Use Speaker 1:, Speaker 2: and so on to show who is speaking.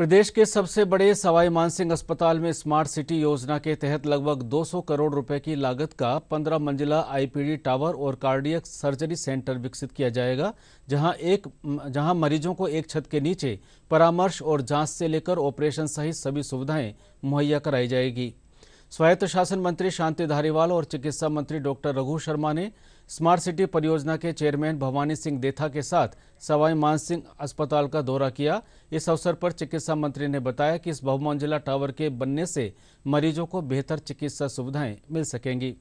Speaker 1: प्रदेश के सबसे बड़े सवाई मानसिंह अस्पताल में स्मार्ट सिटी योजना के तहत लगभग 200 करोड़ रुपए की लागत का 15 मंजिला आईपीडी टावर और कार्डियक सर्जरी सेंटर विकसित किया जाएगा जहां एक जहां मरीजों को एक छत के नीचे परामर्श और जांच से लेकर ऑपरेशन सहित सभी सुविधाएं मुहैया कराई जाएगी स्वायत्त शासन मंत्री शांति धारीवाल और चिकित्सा मंत्री डॉक्टर रघु शर्मा ने स्मार्ट सिटी परियोजना के चेयरमैन भवानी सिंह देथा के साथ सवाई मानसिंह अस्पताल का दौरा किया इस अवसर पर चिकित्सा मंत्री ने बताया कि इस बहुमंजिला टावर के बनने से मरीजों को बेहतर चिकित्सा सुविधाएं मिल सकेंगी